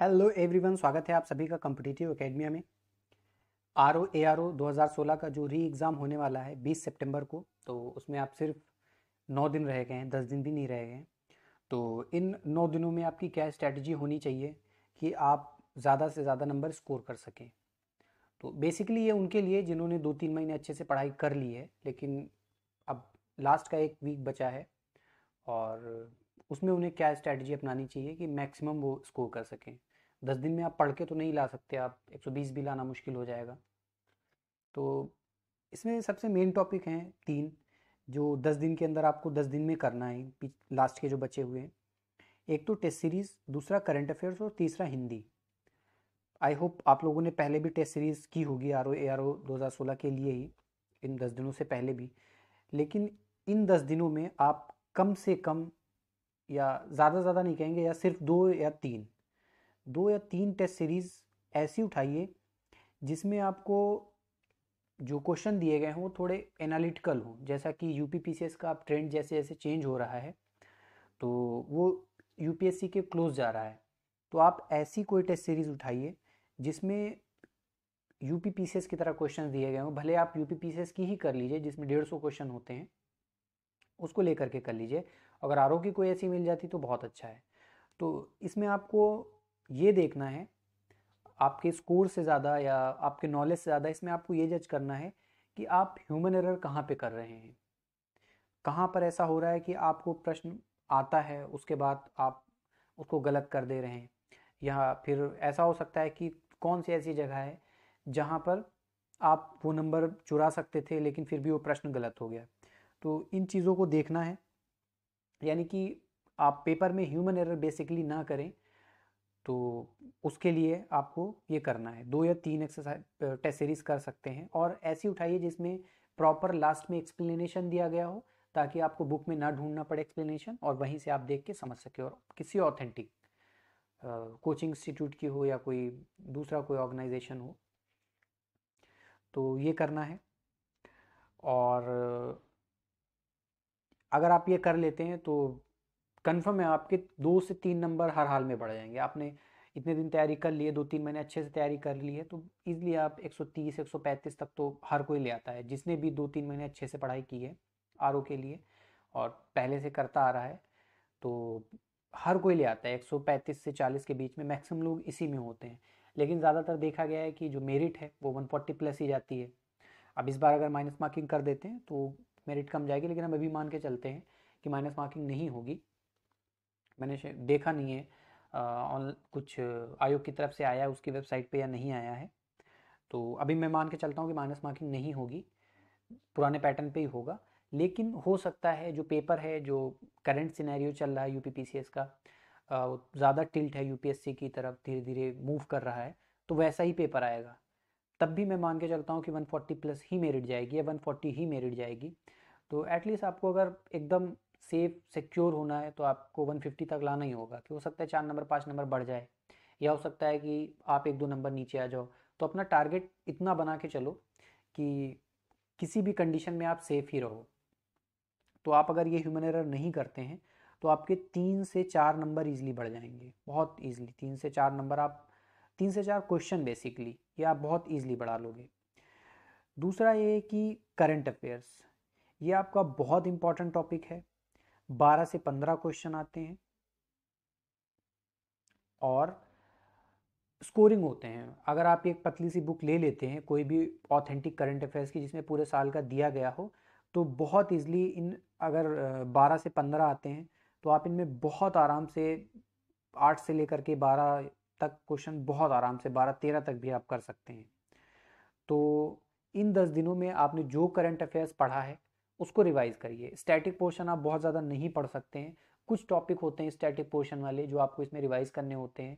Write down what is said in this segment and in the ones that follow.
hello everyone स्वागत है आप सभी का कम्पिटिटिव अकेडमिया में R O A R O दो का जो री एग्ज़ाम होने वाला है 20 सितंबर को तो उसमें आप सिर्फ नौ दिन रह गए हैं दस दिन भी नहीं रह गए हैं तो इन नौ दिनों में आपकी क्या स्ट्रैटी होनी चाहिए कि आप ज़्यादा से ज़्यादा नंबर स्कोर कर सकें तो बेसिकली ये उनके लिए जिन्होंने दो तीन महीने अच्छे से पढ़ाई कर ली है लेकिन अब लास्ट का एक वीक बचा है और उसमें उन्हें क्या स्ट्रैटी अपनानी चाहिए कि मैक्सिमम वो स्कोर कर सकें दस दिन में आप पढ़ के तो नहीं ला सकते आप एक सौ बीस भी लाना मुश्किल हो जाएगा तो इसमें सबसे मेन टॉपिक हैं तीन जो दस दिन के अंदर आपको दस दिन में करना है लास्ट के जो बचे हुए हैं एक तो टेस्ट सीरीज़ दूसरा करंट अफेयर्स और तीसरा हिंदी आई होप आप लोगों ने पहले भी टेस्ट सीरीज़ की होगी are O A R O दो हज़ार सोलह के लिए ही इन दस दिनों से पहले भी लेकिन इन दस दिनों में आप कम से कम या ज़्यादा ज़्यादा नहीं कहेंगे या सिर्फ दो या तीन दो या तीन टेस्ट सीरीज़ ऐसी उठाइए जिसमें आपको जो क्वेश्चन दिए गए हों थोड़े एनालिटिकल हों जैसा कि यू का आप ट्रेंड जैसे जैसे चेंज हो रहा है तो वो यू के क्लोज जा रहा है तो आप ऐसी कोई टेस्ट सीरीज़ उठाइए जिसमें यू पी की तरह क्वेश्चन दिए गए हों भले आप यू पी की ही कर लीजिए जिसमें डेढ़ सौ क्वेश्चन होते हैं उसको लेकर के कर लीजिए अगर आर की कोई ऐसी मिल जाती तो बहुत अच्छा है तो इसमें आपको ये देखना है आपके स्कोर से ज़्यादा या आपके नॉलेज से ज़्यादा इसमें आपको ये जज करना है कि आप ह्यूमन एरर कहाँ पे कर रहे हैं कहाँ पर ऐसा हो रहा है कि आपको प्रश्न आता है उसके बाद आप उसको गलत कर दे रहे हैं या फिर ऐसा हो सकता है कि कौन सी ऐसी जगह है जहाँ पर आप वो नंबर चुरा सकते थे लेकिन फिर भी वो प्रश्न गलत हो गया तो इन चीज़ों को देखना है यानी कि आप पेपर में ह्यूमन एरर बेसिकली ना करें तो उसके लिए आपको ये करना है दो या तीन एक्सरसाइज टेस्ट सीरीज कर सकते हैं और ऐसी उठाइए जिसमें प्रॉपर लास्ट में एक्सप्लेनेशन दिया गया हो ताकि आपको बुक में ना ढूंढना पड़े एक्सप्लेनेशन और वहीं से आप देख के समझ सके और किसी ऑथेंटिक कोचिंग इंस्टीट्यूट की हो या कोई दूसरा कोई ऑर्गेनाइजेशन हो तो ये करना है और अगर आप ये कर लेते हैं तो कन्फर्म है आपके दो से तीन नंबर हर हाल में बढ़ जाएंगे आपने इतने दिन तैयारी कर लिए दो तीन महीने अच्छे से तैयारी कर ली है तो ईजिली आप 130 135 तक तो हर कोई ले आता है जिसने भी दो तीन महीने अच्छे से पढ़ाई की है आर के लिए और पहले से करता आ रहा है तो हर कोई ले आता है 135 से 40 के बीच में मैक्सिमम लोग इसी में होते हैं लेकिन ज़्यादातर देखा गया है कि जो मेरिट है वो 140 प्लस ही जाती है अब इस बार अगर माइनस मार्किंग कर देते हैं तो मेरिट कम जाएगी लेकिन हम अभी मान के चलते हैं कि माइनस मार्किंग नहीं होगी मैंने देखा नहीं है ऑन कुछ आयोग की तरफ से आया है उसकी वेबसाइट पे या नहीं आया है तो अभी मैं मान के चलता हूँ कि माइनस मार्किंग नहीं होगी पुराने पैटर्न पे ही होगा लेकिन हो सकता है जो पेपर है जो करंट सिनेरियो चल रहा है यू का ज़्यादा टिल्ट है यू की तरफ धीरे धीरे मूव कर रहा है तो वैसा ही पेपर आएगा तब भी मैं मान के चलता हूँ कि 140 प्लस ही मेरिट जाएगी या 140 ही मेरिट जाएगी तो एटलीस्ट आपको अगर एकदम सेफ सिक्योर होना है तो आपको 150 तक लाना ही होगा कि हो सकता है चार नंबर पाँच नंबर बढ़ जाए या हो सकता है कि आप एक दो नंबर नीचे आ जाओ तो अपना टारगेट इतना बना के चलो कि किसी भी कंडीशन में आप सेफ ही रहो तो आप अगर ये ह्यूमन एरर नहीं करते हैं तो आपके तीन से चार नंबर ईजिली बढ़ जाएंगे बहुत ईजिली तीन से चार नंबर आप तीन से चार क्वेश्चन बेसिकली ये आप बहुत ईजिली बढ़ा लोगे दूसरा ये कि करंट अफेयर्स ये आपका बहुत इम्पॉर्टेंट टॉपिक है बारह से पंद्रह क्वेश्चन आते हैं और स्कोरिंग होते हैं अगर आप एक पतली सी बुक ले लेते हैं कोई भी ऑथेंटिक करंट अफेयर्स की जिसमें पूरे साल का दिया गया हो तो बहुत ईजली इन अगर 12 से 15 आते हैं तो आप इनमें बहुत आराम से 8 से लेकर के 12 तक क्वेश्चन बहुत आराम से 12 13 तक भी आप कर सकते हैं तो इन 10 दिनों में आपने जो करंट अफेयर्स पढ़ा है उसको रिवाइज करिए स्टैटिक पोर्शन आप बहुत ज़्यादा नहीं पढ़ सकते हैं कुछ टॉपिक होते हैं स्टैटिक पोर्शन वाले जो आपको इसमें रिवाइज करने होते हैं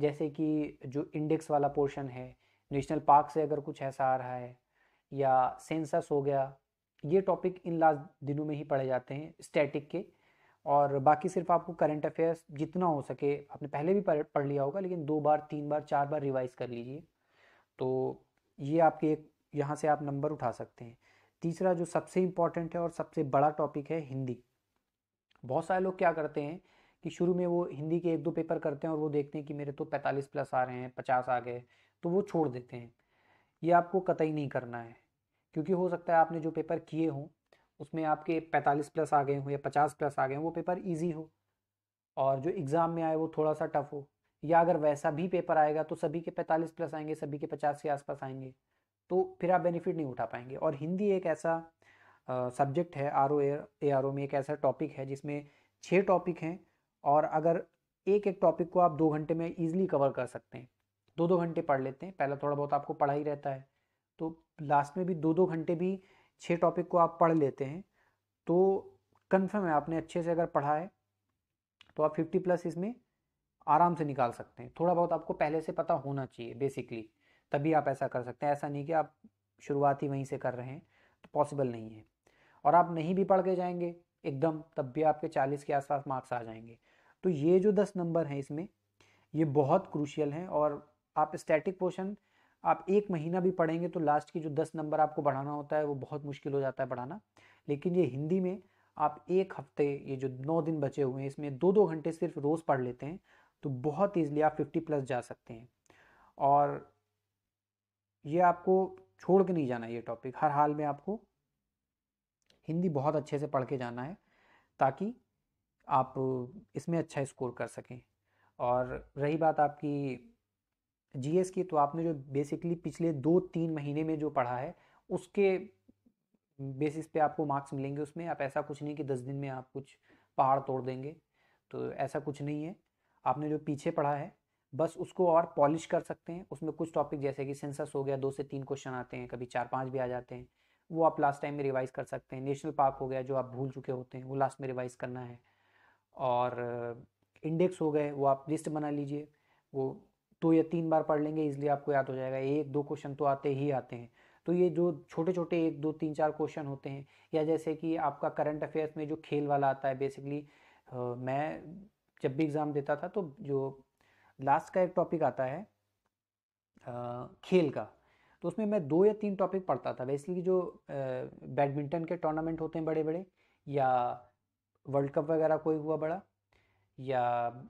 जैसे कि जो इंडेक्स वाला पोर्शन है नेशनल पार्क से अगर कुछ ऐसा आ रहा है या सेंसस हो गया ये टॉपिक इन लास्ट दिनों में ही पढ़े जाते हैं स्टैटिक के और बाकी सिर्फ आपको करंट अफेयर्स जितना हो सके आपने पहले भी पढ़ लिया होगा लेकिन दो बार तीन बार चार बार रिवाइज कर लीजिए तो ये आपके एक यहाँ से आप नंबर उठा सकते हैं तीसरा जो सबसे इम्पॉर्टेंट है और सबसे बड़ा टॉपिक है हिंदी बहुत सारे लोग क्या करते हैं कि शुरू में वो हिंदी के एक दो पेपर करते हैं और वो देखते हैं कि मेरे तो पैंतालीस प्लस आ रहे हैं पचास आ गए तो वो छोड़ देते हैं ये आपको कतई नहीं करना है क्योंकि हो सकता है आपने जो पेपर किए हों उसमें आपके पैंतालीस प्लस आ गए हों या पचास प्लस आ गए हों वो पेपर ईजी हो और जो एग्ज़ाम में आए वो थोड़ा सा टफ हो या अगर वैसा भी पेपर आएगा तो सभी के पैंतालीस प्लस आएंगे सभी के पचास के आसपास आएंगे तो फिर आप बेनिफिट नहीं उठा पाएंगे और हिंदी एक ऐसा सब्जेक्ट है आर ओ ए आर ओ में एक ऐसा टॉपिक है जिसमें छः टॉपिक हैं और अगर एक एक टॉपिक को आप दो घंटे में ईजिली कवर कर सकते हैं दो दो घंटे पढ़ लेते हैं पहला थोड़ा बहुत आपको पढ़ा ही रहता है तो लास्ट में भी दो दो घंटे भी छः टॉपिक को आप पढ़ लेते हैं तो कन्फर्म है आपने अच्छे से अगर पढ़ा है तो आप फिफ्टी प्लस इसमें आराम से निकाल सकते हैं थोड़ा बहुत आपको पहले से पता होना चाहिए बेसिकली तभी आप ऐसा कर सकते हैं ऐसा नहीं कि आप शुरुआत ही वहीं से कर रहे हैं तो पॉसिबल नहीं है और आप नहीं भी पढ़ के जाएंगे एकदम तब भी आपके चालीस के आसपास मार्क्स आ जाएंगे तो ये जो दस नंबर हैं इसमें ये बहुत क्रूशियल हैं और आप स्टैटिक पोर्शन आप एक महीना भी पढ़ेंगे तो लास्ट की जो दस नंबर आपको बढ़ाना होता है वो बहुत मुश्किल हो जाता है बढ़ाना लेकिन ये हिंदी में आप एक हफ्ते ये जो नौ दिन बचे हुए हैं इसमें दो दो घंटे सिर्फ रोज़ पढ़ लेते हैं तो बहुत ईजिली आप फिफ्टी प्लस जा सकते हैं और ये आपको छोड़ के नहीं जाना ये टॉपिक हर हाल में आपको हिंदी बहुत अच्छे से पढ़ के जाना है ताकि आप इसमें अच्छा स्कोर कर सकें और रही बात आपकी जीएस की तो आपने जो बेसिकली पिछले दो तीन महीने में जो पढ़ा है उसके बेसिस पे आपको मार्क्स मिलेंगे उसमें आप ऐसा कुछ नहीं कि दस दिन में आप कुछ पहाड़ तोड़ देंगे तो ऐसा कुछ नहीं है आपने जो पीछे पढ़ा है बस उसको और पॉलिश कर सकते हैं उसमें कुछ टॉपिक जैसे कि सेंसस हो गया दो से तीन क्वेश्चन आते हैं कभी चार पाँच भी आ जाते हैं वो आप लास्ट टाइम में रिवाइज कर सकते हैं नेशनल पार्क हो गया जो आप भूल चुके होते हैं वो लास्ट में रिवाइज करना है और इंडेक्स हो गए वो आप लिस्ट बना लीजिए वो दो तो या तीन बार पढ़ लेंगे इसलिए आपको याद हो जाएगा एक दो क्वेश्चन तो आते ही आते हैं तो ये जो छोटे छोटे एक दो तीन चार क्वेश्चन होते हैं या जैसे कि आपका करंट अफेयर्स में जो खेल वाला आता है बेसिकली मैं जब भी एग्ज़ाम देता था तो जो लास्ट का एक टॉपिक आता है आ, खेल का तो उसमें मैं दो या तीन टॉपिक पढ़ता था बेसिकली जो बैडमिंटन के टूर्नामेंट होते हैं बड़े बड़े या वर्ल्ड कप वगैरह कोई हुआ बड़ा या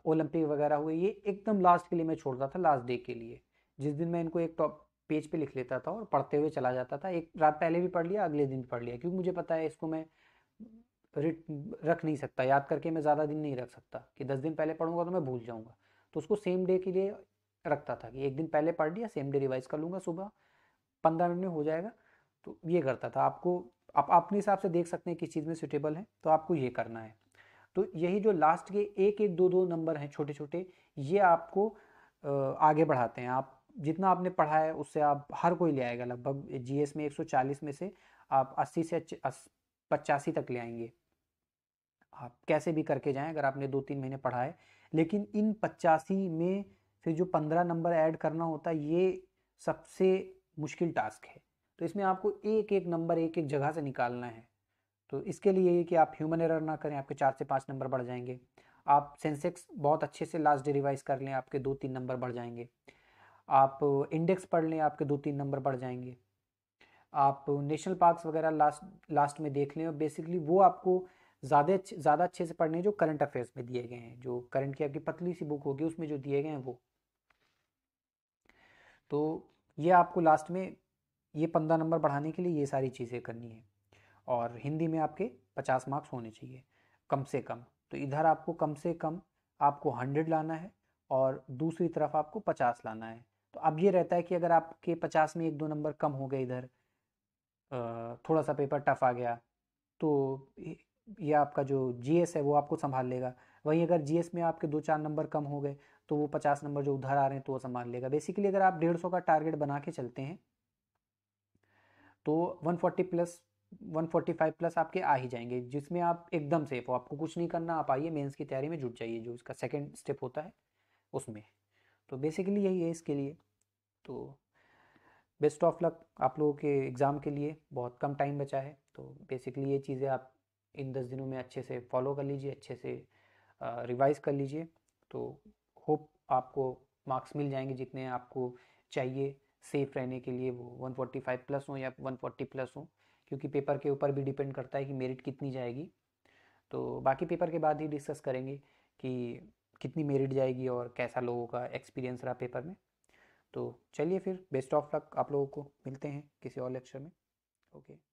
ओलंपिक वगैरह हुए ये एकदम लास्ट के लिए मैं छोड़ता था लास्ट डे के लिए जिस दिन मैं इनको एक टॉप पेज पे लिख लेता था और पढ़ते हुए चला जाता था एक रात पहले भी पढ़ लिया अगले दिन भी पढ़ लिया क्योंकि मुझे पता है इसको मैं रख नहीं सकता याद करके मैं ज़्यादा दिन नहीं रख सकता कि दस दिन पहले पढ़ूंगा तो मैं भूल जाऊँगा तो उसको सेम डे के लिए रखता था कि एक दिन पहले पढ़ लिया सेम डे रिवाइज कर लूँगा सुबह पंद्रह मिनट में हो जाएगा तो ये करता था आपको आप अपने हिसाब से देख सकते हैं किस चीज़ में सुटेबल है तो आपको ये करना है तो यही जो लास्ट के एक एक दो दो नंबर हैं छोटे छोटे ये आपको आगे बढ़ाते हैं आप जितना आपने पढ़ा है उससे आप हर कोई ले आएगा लगभग जीएस में 140 में से आप 80 से पचासी तक ले आएंगे आप कैसे भी करके जाएं अगर आपने दो तीन महीने पढ़ा है लेकिन इन पचासी में से जो पंद्रह नंबर ऐड करना होता है ये सबसे मुश्किल टास्क है तो इसमें आपको एक एक नंबर एक एक जगह से निकालना है तो इसके लिए ये कि आप ह्यूमन एरर ना करें आपके चार से पाँच नंबर बढ़ जाएंगे आप सेंसेक्स बहुत अच्छे से लास्ट डे रिवाइज कर लें आपके दो तीन नंबर बढ़ जाएंगे आप इंडेक्स पढ़ लें आपके दो तीन नंबर बढ़ जाएंगे आप नेशनल पार्क्स वगैरह लास्ट लास्ट में देख लें और बेसिकली वो आपको ज़्यादा अच्छे ज़्यादा अच्छे से पढ़ने जो करंट अफेयर्स में दिए गए हैं जो करंट की आपकी पतली सी बुक होगी उसमें जो दिए गए हैं वो तो ये आपको लास्ट में ये पंद्रह नंबर बढ़ाने के लिए ये सारी चीज़ें करनी है और हिंदी में आपके पचास मार्क्स होने चाहिए कम से कम तो इधर आपको कम से कम आपको हंड्रेड लाना है और दूसरी तरफ आपको पचास लाना है तो अब ये रहता है कि अगर आपके पचास में एक दो नंबर कम हो गए इधर थोड़ा सा पेपर टफ आ गया तो ये आपका जो जीएस है वो आपको संभाल लेगा वहीं अगर जीएस में आपके दो चार नंबर कम हो गए तो वो पचास नंबर जो उधर आ रहे हैं तो वो संभाल लेगा बेसिकली अगर आप डेढ़ सौ का टारगेट बना के चलते हैं तो one forty plus one forty five plus आपके आ ही जाएंगे जिसमें आप एकदम सेफ हो आपको कुछ नहीं करना आप आइए मेंस की तैयारी में जुट जाइए जो इसका सेकेंड स्टेप होता है उसमें तो बेसिकली यही है इसके लिए तो बेस्ट ऑफ लक आप लोगों के एग्ज़ाम के लिए बहुत कम टाइम बचा है तो बेसिकली ये चीज़ें आप इन दस दिनों में अच्छे से फॉलो कर लीजिए अच्छे से रिवाइज़ कर लीजिए तो होप आपको मार्क्स मिल जाएंगे जितने आपको चाहिए सेफ रहने के लिए वो 145 प्लस हो या 140 प्लस हो क्योंकि पेपर के ऊपर भी डिपेंड करता है कि मेरिट कितनी जाएगी तो बाकी पेपर के बाद ही डिस्कस करेंगे कि कितनी मेरिट जाएगी और कैसा लोगों का एक्सपीरियंस रहा पेपर में तो चलिए फिर बेस्ट ऑफ लक आप लोगों को मिलते हैं किसी और लेक्चर में ओके